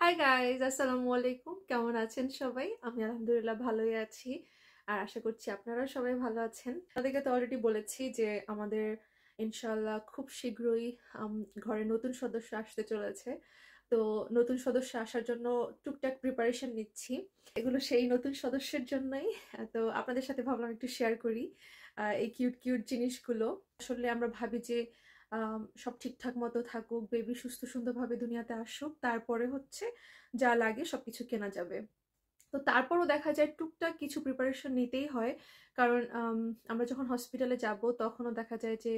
hi guys আসসালামু আলাইকুম কেমন আছেন সবাই আমি আলহামদুলিল্লাহ ভালোই আছি আর আশা করছি আপনারা সবাই ভালো আছেন তাদেরকে তো অলরেডি বলেছি যে আমাদের ইনশাল্লাহ খুব শীঘ্রই ঘরে নতুন সদস্য আসতে চলেছে তো নতুন সদস্য আসার জন্য টুকটাক প্রিপারেশন নিচ্ছি এগুলো সেই নতুন সদস্যের জন্যই তো আপনাদের সাথে ভাবলাম একটু শেয়ার করি এই কিউট কিউট জিনিসগুলো আসলে আমরা ভাবি যে সব ঠিকঠাক মতো থাকুক বেবি সুস্থ সুন্দরভাবে দুনিয়াতে আসুক তারপরে হচ্ছে যা লাগে সব কিছু কেনা যাবে তো তারপরও দেখা যায় টুকটাক কিছু প্রিপারেশন নিতেই হয় কারণ আমরা যখন হসপিটালে যাব তখনও দেখা যায় যে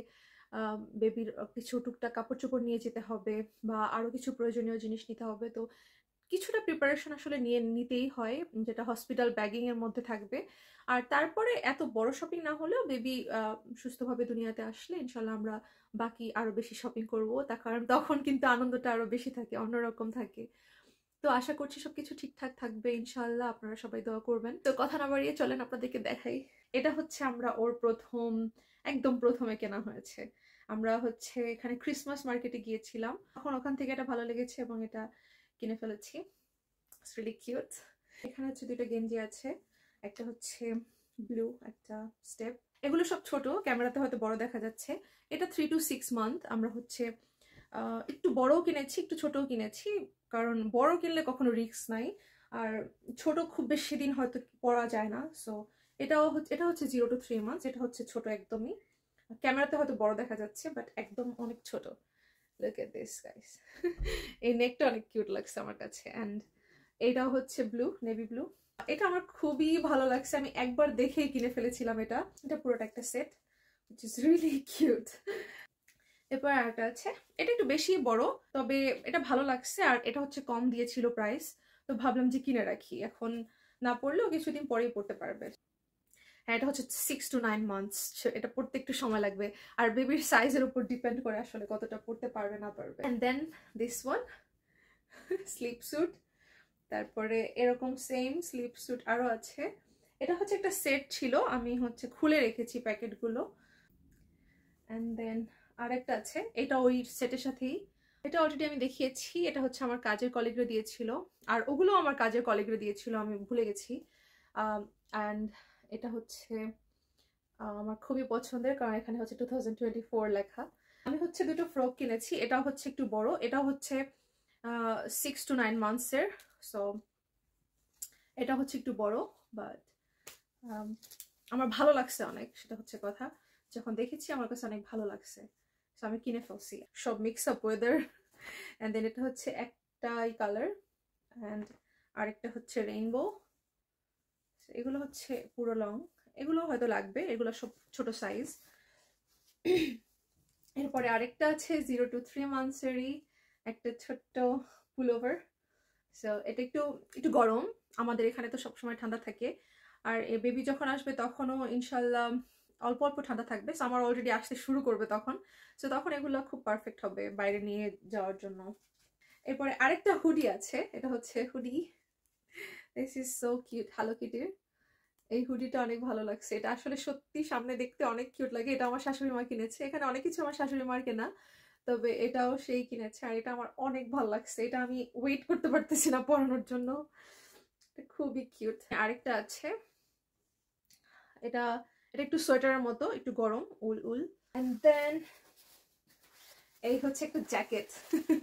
বেবির কিছু টুকটাক কাপড় চোপড় নিয়ে যেতে হবে বা আরও কিছু প্রয়োজনীয় জিনিস নিতে হবে তো কিছুটা প্রিপারেশন আসলে নিয়ে নিতেই হয় যেটা হসপিটাল ব্যাগিংয়ের মধ্যে থাকবে আর তারপরে এত বড় শপিং না হলেও বেবি সুস্থভাবে দুনিয়াতে আসলে ইনশাল্লাহ আমরা বাকি আরও বেশি শপিং করব তার কারণ তখন কিন্তু আনন্দটা আরও বেশি থাকে অন্যরকম থাকে তো আশা করছি সবকিছু ঠিকঠাক থাকবে ইনশাল্লাহ আপনারা সবাই দোয়া করবেন তো কথা না বাড়িয়ে চলেন আপনাদেরকে দেখাই এটা হচ্ছে আমরা ওর প্রথম একদম প্রথমে কেনা হয়েছে আমরা হচ্ছে এখানে ক্রিসমাস মার্কেটে গিয়েছিলাম এখন ওখান থেকে এটা ভালো লেগেছে এবং এটা কিনে ফেলেছি রিলি কিউট এখানে হচ্ছে দুইটা গেঞ্জি আছে একটা হচ্ছে ব্লু একটা স্টেপ এগুলো সব ছোট ক্যামেরাতে হয়তো বড় দেখা যাচ্ছে এটা থ্রি টু সিক্স মান্থ আমরা হচ্ছে একটু বড়ও কিনেছি একটু ছোটও কিনেছি কারণ বড় কিনলে কখনো রিস্ক নাই আর ছোট খুব বেশি দিন হয়তো পরা যায় না সো এটাও হচ্ছে এটা হচ্ছে জিরো টু থ্রি মান্থ এটা হচ্ছে ছোট একদমই ক্যামেরাতে হয়তো বড় দেখা যাচ্ছে বাট একদম অনেক ছোট লুক এট দিস গাইস এই নেকটা অনেক কিউট লাগছে আমার কাছে অ্যান্ড এটাও হচ্ছে ব্লু নেভি ব্লু এটা আমার খুবই ভালো লাগছে আমি একবার দেখেই কিনে ফেলেছিলাম এটা এটা পুরোটা একটা set which is really cute এরপর আরেকটা আছে এটা একটু বেশি বড় তবে এটা ভালো লাগছে আর এটা হচ্ছে কম দিয়েছিল প্রাইস তো ভাবলাম যে কিনে রাখি এখন না পড়লেও কিছুদিন পরেই পড়তে পারবে হ্যাঁ এটা হচ্ছে সিক্স টু নাইন মান্থস এটা পড়তে একটু সময় লাগবে আর বেবির সাইজের উপর ডিপেন্ড করে আসলে কতটা পড়তে পারবে না পারবে and then this one sleep suit তারপরে এরকম সেম স্লিপ স্যুট আরও আছে এটা হচ্ছে একটা সেট ছিল আমি হচ্ছে খুলে রেখেছি প্যাকেটগুলো অ্যান্ড দেন আরেকটা আছে এটা ওই সেটের সাথেই এটা অলরেডি আমি দেখিয়েছি এটা হচ্ছে আমার কাজের কলিগরা দিয়েছিল আর ওগুলো আমার কাজের কলিগরা দিয়েছিল আমি ভুলে গেছি অ্যান্ড এটা হচ্ছে আমার খুবই পছন্দের কারণ এখানে হচ্ছে টু লেখা আমি হচ্ছে দুটো ফ্রক কিনেছি এটা হচ্ছে একটু বড় এটা হচ্ছে সিক্স টু নাইন মান্থসের সো এটা হচ্ছে একটু বড় বাট আমার ভালো লাগছে অনেক সেটা হচ্ছে কথা যখন দেখেছি আমার কাছে অনেক ভালো লাগছে সো আমি কিনে ফেলছি সব mix up weather and then এটা হচ্ছে একটাই কালার অ্যান্ড আরেকটা হচ্ছে রেইনবো এগুলো হচ্ছে পুরো লং এগুলো হয়তো লাগবে এগুলো সব ছোট সাইজ এরপরে আরেকটা আছে জিরো টু থ্রি মান্থসেরই একটা ছোট্ট পুলোভার সো এটা একটু একটু গরম আমাদের এখানে তো সবসময় ঠান্ডা থাকে আর এ বেবি যখন আসবে তখনও ইনশাল্লাহ অল্প অল্প ঠান্ডা থাকবে সো আমার অলরেডি আসতে শুরু করবে তখন সো তখন এগুলো খুব পারফেক্ট হবে বাইরে নিয়ে যাওয়ার জন্য এরপরে আরেকটা হুডি আছে এটা হচ্ছে hoodie this is so cute hello কিটির এই হুডিটা অনেক ভালো লাগছে এটা আসলে সত্যি সামনে দেখতে অনেক কিউট লাগে এটা আমার শাশুড়ি মা কিনেছে এখানে অনেক কিছু আমার শাশুড়ি মার কেনা তবে এটাও সেই কিনেছে আর এটা আমার অনেক ভালো লাগছে এটা আমি ওয়েট করতে পারতেছি না পরানোর জন্য খুবই কিউট আরেকটা আছে এটা এটা একটু সোয়েটারের মতো একটু গরম উল উল অ্যান্ড দেন এই হচ্ছে একটা জ্যাকেট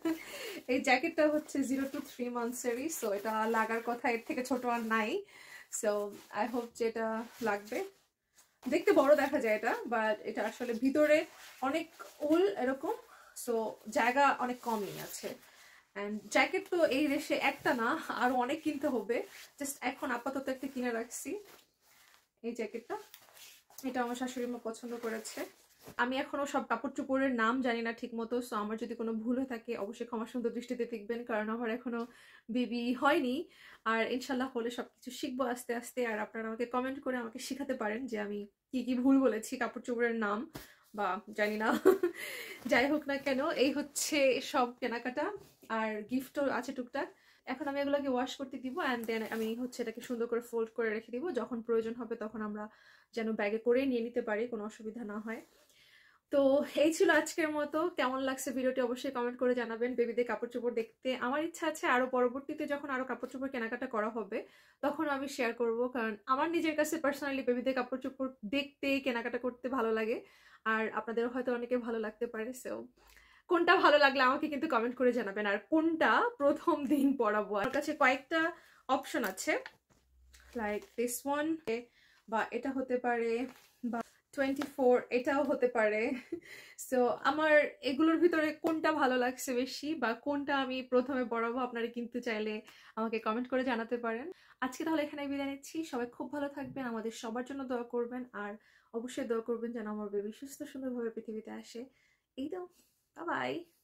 এই জ্যাকেটটা হচ্ছে জিরো টু থ্রি মান্থসেরই সো এটা লাগার কথা এর থেকে ছোট আর নাই সো আই হোপ যে এটা লাগবে দেখতে বড় দেখা যায় এটা বাট এটা আসলে ভিতরে অনেক ওল এরকম সো জায়গা অনেক কমই আছে অ্যান্ড জ্যাকেট তো এই দেশে একটা না আরও অনেক কিনতে হবে জাস্ট এখন আপাতত একটা কিনে রাখছি এই জ্যাকেটটা এটা আমার শাশুড়ি মা পছন্দ করেছে আমি এখনও সব কাপড় চোপড়ের নাম জানি না ঠিক মতো সো আমার যদি কোনো ভুল হয়ে থাকে অবশ্যই ক্ষমা সুন্দর দৃষ্টিতে দেখবেন কারণ আমার এখনও বেবি হয়নি আর ইনশাল্লাহ হলে সব কিছু শিখবো আস্তে আস্তে আর আপনারা আমাকে কমেন্ট করে আমাকে শিখাতে পারেন যে আমি কি কি ভুল বলেছি কাপড় চোপড়ের নাম বা জানি না যাই হোক না কেন এই হচ্ছে সব কেনাকাটা আর গিফটও আছে টুকটাক এখন আমি এগুলোকে ওয়াশ করতে দিব অ্যান্ড দেন আমি হচ্ছে এটাকে সুন্দর করে ফোল্ড করে রেখে দিব যখন প্রয়োজন হবে তখন আমরা যেন ব্যাগে করে নিয়ে নিতে পারি কোনো অসুবিধা না হয় তো এই ছিল আজকের মতো কেমন লাগছে ভিডিওটি অবশ্যই কমেন্ট করে জানাবেন বেবিদের কাপড় চোপড় দেখতে আমার ইচ্ছা আছে আরও পরবর্তীতে যখন আরও কাপড় চোপড় কেনাকাটা করা হবে তখন আমি শেয়ার করব কারণ আমার নিজের কাছে পার্সোনালি বেবিদের কাপড় চোপড় দেখতে কেনাকাটা করতে ভালো লাগে আর আপনাদেরও হয়তো অনেকে ভালো লাগতে পারে সো কোনটা ভালো লাগলে আমাকে কিন্তু কমেন্ট করে জানাবেন আর কোনটা প্রথম দিন পড়াবো আমার কাছে কয়েকটা অপশন আছে লাইক দিস ওয়ান বা এটা হতে পারে বা টোয়েন্টি ফোর এটাও হতে পারে সো আমার এগুলোর ভিতরে কোনটা ভালো লাগছে বেশি বা কোনটা আমি প্রথমে বড়াবো আপনারা কিন্তু চাইলে আমাকে কমেন্ট করে জানাতে পারেন আজকে তাহলে এখানে বিদায় নিচ্ছি সবাই খুব ভালো থাকবেন আমাদের সবার জন্য দোয়া করবেন আর অবশ্যই দোয়া করবেন যেন আমার বেবি সুস্থ সুন্দরভাবে পৃথিবীতে আসে এই তো বাই